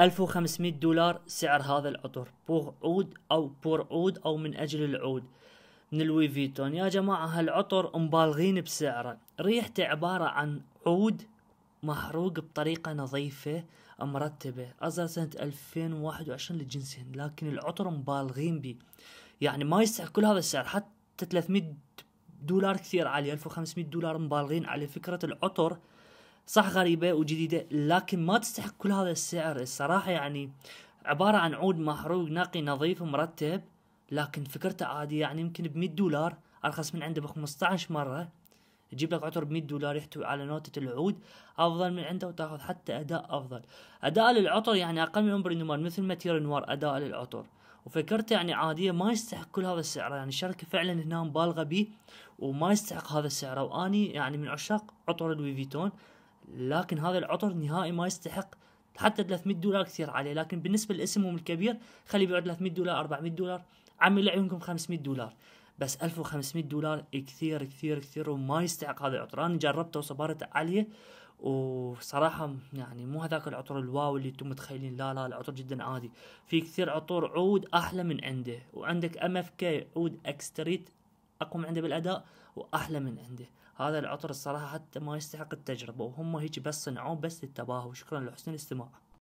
1500 دولار سعر هذا العطر بور عود أو بور عود أو من أجل العود من الوي فيتون يا جماعة هالعطر مبالغين بسعره ريحته عبارة عن عود محروق بطريقة نظيفة مرتبة أصدر سنة 2021 للجنسين لكن العطر مبالغين به يعني ما يستحق كل هذا السعر حتى 300 دولار كثير عليه 1500 دولار مبالغين على فكرة العطر صح غريبة وجديدة لكن ما تستحق كل هذا السعر الصراحة يعني عبارة عن عود محروق نقي نظيف ومرتب لكن فكرته عادية يعني يمكن ب 100 دولار أرخص من عنده ب 15 مرة تجيب لك عطر ب 100 دولار يحتوي على نوتة العود أفضل من عنده وتاخذ حتى أداء أفضل أداء للعطر يعني أقل من عمر نوار مثل ما تير نوار أداء للعطر وفكرته يعني عادية ما يستحق كل هذا السعر يعني الشركة فعلا هنا مبالغة به وما يستحق هذا السعر وأني يعني من عشاق عطر الوي فيتون لكن هذا العطر نهائي ما يستحق حتى 300 دولار كثير عليه لكن بالنسبه لاسمهم الكبير خليه يبيع 300 دولار 400 دولار عمي لعيونكم 500 دولار بس 1500 دولار كثير كثير كثير وما يستحق هذا العطر انا جربته وصبرت عليه وصراحة يعني مو هذاك العطر الواو اللي انتم متخيلين لا لا العطر جدا عادي في كثير عطور عود احلى من عنده وعندك ام اف كي عود اكستريت اقوى من عنده بالاداء واحلى من عنده هذا العطر الصراحه حتى ما يستحق التجربه وهم هيك بس صنعوه بس للتباهى وشكرا لحسن الاستماع